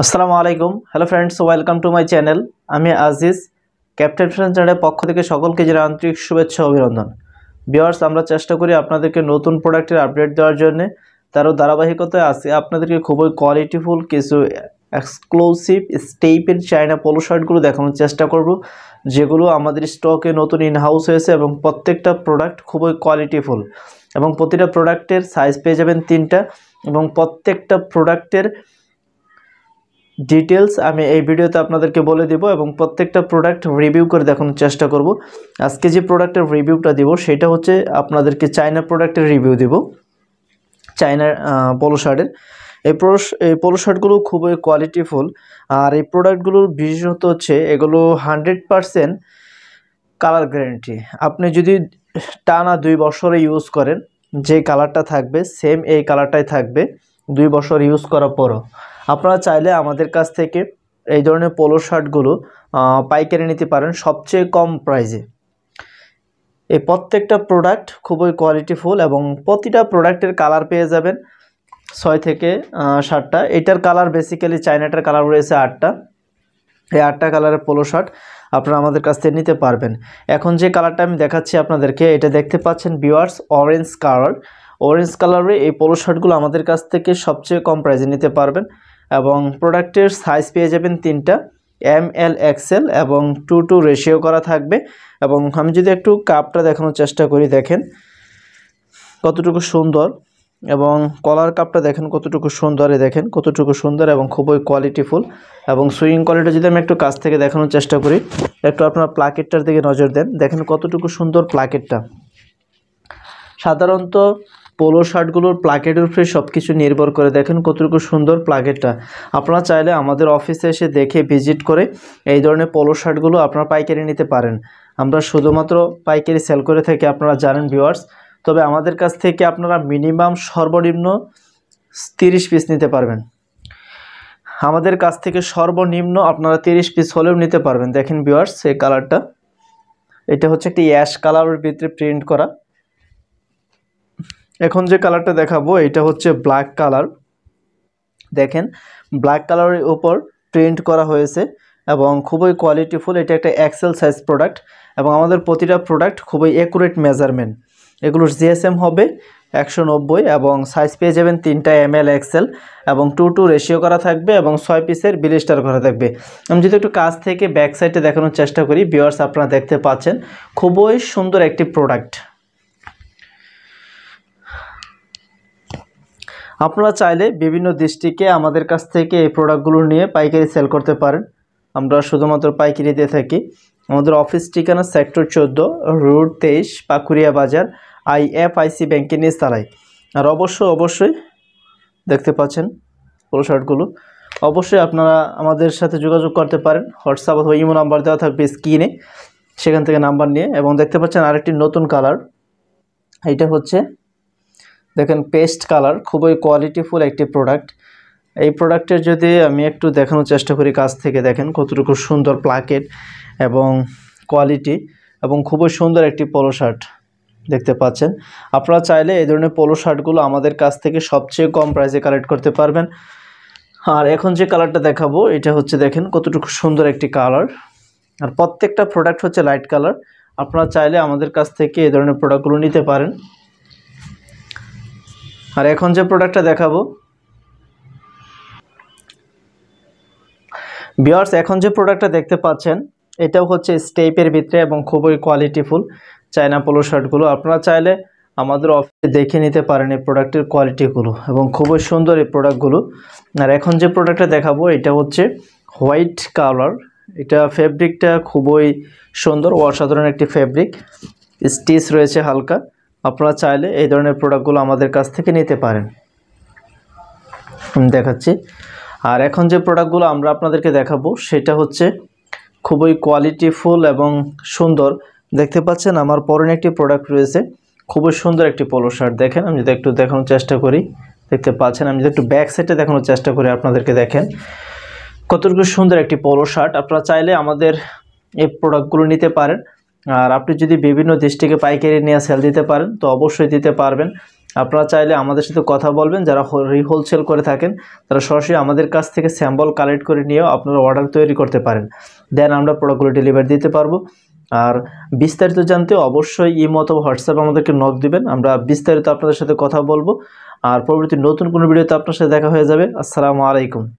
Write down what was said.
আসসালামু আলাইকুম hello friends welcome to my channel আমি আজিজ ক্যাপ্টেন ফ্রেন্ড চ্যানেলের পক্ষ থেকে সকলকে যারা আন্তরিক শুভেচ্ছা অভিনন্দন বিয়ার্স আমরা চেষ্টা করি আপনাদেরকে নতুন প্রোডাক্টের আপডেট দেওয়ার জন্য তারও ধারাবাহিকতায় আসি আপনাদেরকে খুবই কোয়ালিটিফুল কিছু এক্সক্লুসিভ স্টেপের চায়না পোলো শার্টগুলো দেখানোর চেষ্টা করব যেগুলো আমাদের স্টকে নতুন ইনহাউস হয়েছে এবং প্রত্যেকটা প্রোডাক্ট খুবই কোয়ালিটিফুল এবং প্রতিটা প্রোডাক্টের সাইজ পেয়ে যাবেন তিনটা এবং প্রত্যেকটা প্রোডাক্টের ডিটেলস আমি এই ভিডিওতে আপনাদেরকে বলে দেব এবং প্রত্যেকটা প্রোডাক্ট রিভিউ করে দেখানোর চেষ্টা করব আজকে যে প্রোডাক্টের রিভিউটা দিব সেটা হচ্ছে আপনাদেরকে চায়না প্রোডাক্টের রিভিউ দেব চায়নার পলো শার্টের এই পোলো এই পোলো শার্টগুলো খুবই কোয়ালিটিফুল আর এই প্রোডাক্টগুলোর বিশেষত হচ্ছে এগুলো হান্ড্রেড পারসেন্ট কালার গ্যারেন্টি আপনি যদি টানা দুই বছরে ইউজ করেন যে কালারটা থাকবে সেম এই কালারটাই থাকবে দুই বছর ইউজ করার পরও আপনারা চাইলে আমাদের কাছ থেকে এই ধরনের পোলো শার্টগুলো পাইকারি নিতে পারেন সবচেয়ে কম প্রাইজে এই প্রত্যেকটা প্রোডাক্ট খুবই কোয়ালিটিফুল এবং প্রতিটা প্রোডাক্টের কালার পেয়ে যাবেন ছয় থেকে সাতটা এটার কালার বেসিক্যালি চায়নাটার কালার রয়েছে আটটা এই আটটা কালারের পোলো শার্ট আপনারা আমাদের কাছ থেকে নিতে পারবেন এখন যে কালারটা আমি দেখাচ্ছি আপনাদেরকে এটা দেখতে পাচ্ছেন বিওয়ার্স অরেঞ্জ কালার অরেঞ্জ কালারে এই পোলো শার্টগুলো আমাদের কাছ থেকে সবচেয়ে কম প্রাইজে নিতে পারবেন এবং প্রোডাক্টের সাইজ পেয়ে যাবেন তিনটা এম এল এক্সেল এবং টু টু রেশিও করা থাকবে এবং আমি যদি একটু কাপটা দেখানোর চেষ্টা করি দেখেন কতটুকু সুন্দর এবং কলার কাপটা দেখেন কতটুকু সুন্দরে দেখেন কতটুকু সুন্দর এবং খুবই কোয়ালিটিফুল এবং সুইং কোয়ালিটি যদি আমি একটু কাছ থেকে দেখানোর চেষ্টা করি একটু আপনার প্লাকেটটার দিকে নজর দেন দেখেন কতটুকু সুন্দর প্লাকেটটা সাধারণত পোলো শার্টগুলোর প্লাকেটের উপরে সব কিছু নির্ভর করে দেখেন কতটুকু সুন্দর প্লাকেটটা আপনারা চাইলে আমাদের অফিসে এসে দেখে ভিজিট করে এই ধরনের পোলো শার্টগুলো আপনারা পাইকারি নিতে পারেন আমরা শুধুমাত্র পাইকারি সেল করে থাকি আপনারা জানেন ভিউয়ার্স তবে আমাদের কাছ থেকে আপনারা মিনিমাম সর্বনিম্ন তিরিশ পিস নিতে পারবেন আমাদের কাছ থেকে সর্বনিম্ন আপনারা তিরিশ পিস হলেও নিতে পারবেন দেখেন ভিউয়ার্স এই কালারটা এটা হচ্ছে একটি অ্যাশ কালারের ভিতরে প্রিন্ট করা এখন যে কালারটা দেখাবো এটা হচ্ছে ব্ল্যাক কালার দেখেন ব্ল্যাক কালারের উপর প্রিন্ট করা হয়েছে এবং খুবই কোয়ালিটিফুল এটা একটা এক্সেল সাইজ প্রোডাক্ট এবং আমাদের প্রতিটা প্রোডাক্ট খুবই অ্যাকুরেট মেজারমেন্ট এগুলোর জিএসএম হবে একশো নব্বই এবং সাইজ পেয়ে যাবেন তিনটা এম এল এক্সেল এবং টু টু রেশিও করা থাকবে এবং ছয় পিসের বিলিস্টার করা থাকবে আমি যদি একটু কাছ থেকে ব্যাক সাইডে দেখানোর চেষ্টা করি বিয়ার্স আপনারা দেখতে পাচ্ছেন খুবই সুন্দর একটি প্রোডাক্ট আপনারা চাইলে বিভিন্ন ডিস্ট্রিক্টে আমাদের কাছ থেকে এই প্রোডাক্টগুলো নিয়ে পাইকারি সেল করতে পারেন আমরা শুধুমাত্র পাইকারি দিয়ে থাকি আমাদের অফিস ঠিকানা সেক্টর চোদ্দো রোড তেইশ পাকুরিয়া বাজার আই এফ আইএফআইসি ব্যাংকের নিচতলায় আর অবশ্যই অবশ্যই দেখতে পাচ্ছেন পুরো শার্টগুলো অবশ্যই আপনারা আমাদের সাথে যোগাযোগ করতে পারেন হোয়াটসঅ্যাপ অথবা ইমো নাম্বার দেওয়া থাকবে স্ক্রিনে সেখান থেকে নাম্বার নিয়ে এবং দেখতে পাচ্ছেন আরেকটি নতুন কালার এইটা হচ্ছে দেখেন পেস্ট কালার খুবই কোয়ালিটিফুল একটি প্রোডাক্ট এই প্রোডাক্টের যদি আমি একটু দেখানোর চেষ্টা করি কাছ থেকে দেখেন কতটুকু সুন্দর প্লাকেট এবং কোয়ালিটি এবং খুবই সুন্দর একটি পলো শার্ট দেখতে পাচ্ছেন আপনারা চাইলে এই ধরনের পলো শার্টগুলো আমাদের কাছ থেকে সবচেয়ে কম প্রাইসে কালেক্ট করতে পারবেন আর এখন যে কালারটা দেখাবো এটা হচ্ছে দেখেন কতটুকু সুন্দর একটি কালার আর প্রত্যেকটা প্রোডাক্ট হচ্ছে লাইট কালার আপনারা চাইলে আমাদের কাছ থেকে এই ধরনের প্রোডাক্টগুলো নিতে পারেন আর এখন যে প্রোডাক্টটা দেখাবো বিয়ার্স এখন যে প্রোডাক্টটা দেখতে পাচ্ছেন এটাও হচ্ছে স্টেপের ভিতরে এবং খুবই কোয়ালিটিফুল চায়না পোলো শার্টগুলো আপনারা চাইলে আমাদের অফিসে দেখে নিতে পারেন এই প্রোডাক্টের কোয়ালিটিগুলো এবং খুবই সুন্দর এই প্রোডাক্টগুলো আর এখন যে প্রোডাক্টটা দেখাবো এটা হচ্ছে হোয়াইট কালার এটা ফেব্রিকটা খুবই সুন্দর অসাধারণ একটি ফেব্রিক স্টিচ রয়েছে হালকা আপনারা চাইলে এই ধরনের প্রোডাক্টগুলো আমাদের কাছ থেকে নিতে পারেন দেখাচ্ছি আর এখন যে প্রোডাক্টগুলো আমরা আপনাদেরকে দেখাবো সেটা হচ্ছে খুবই কোয়ালিটিফুল এবং সুন্দর দেখতে পাচ্ছেন আমার পরনে একটি প্রোডাক্ট রয়েছে খুবই সুন্দর একটি পোলো শার্ট দেখেন আমি যদি একটু দেখানোর চেষ্টা করি দেখতে পাচ্ছেন আমি যদি একটু ব্যাক সাইডে দেখানোর চেষ্টা করি আপনাদেরকে দেখেন কতটুকু সুন্দর একটি পোলো শার্ট আপনারা চাইলে আমাদের এই প্রোডাক্টগুলো নিতে পারেন আর আপনি যদি বিভিন্ন দেশ থেকে পাইকারি নিয়ে সেল দিতে পারেন তো অবশ্যই দিতে পারবেন আপনারা চাইলে আমাদের সাথে কথা বলবেন যারা রিহোলসেল করে থাকেন তারা সরাসরি আমাদের কাছ থেকে স্যাম্পল কালেক্ট করে নিয়েও আপনারা অর্ডার তৈরি করতে পারেন দেন আমরা প্রোডাক্টগুলো ডেলিভারি দিতে পারবো আর বিস্তারিত জানতে অবশ্যই ইমো অথবা হোয়াটসঅ্যাপ আমাদেরকে নক দিবেন আমরা বিস্তারিত আপনাদের সাথে কথা বলবো আর পরবর্তী নতুন কোনো ভিডিওতে আপনার সাথে দেখা হয়ে যাবে আসসালামু আলাইকুম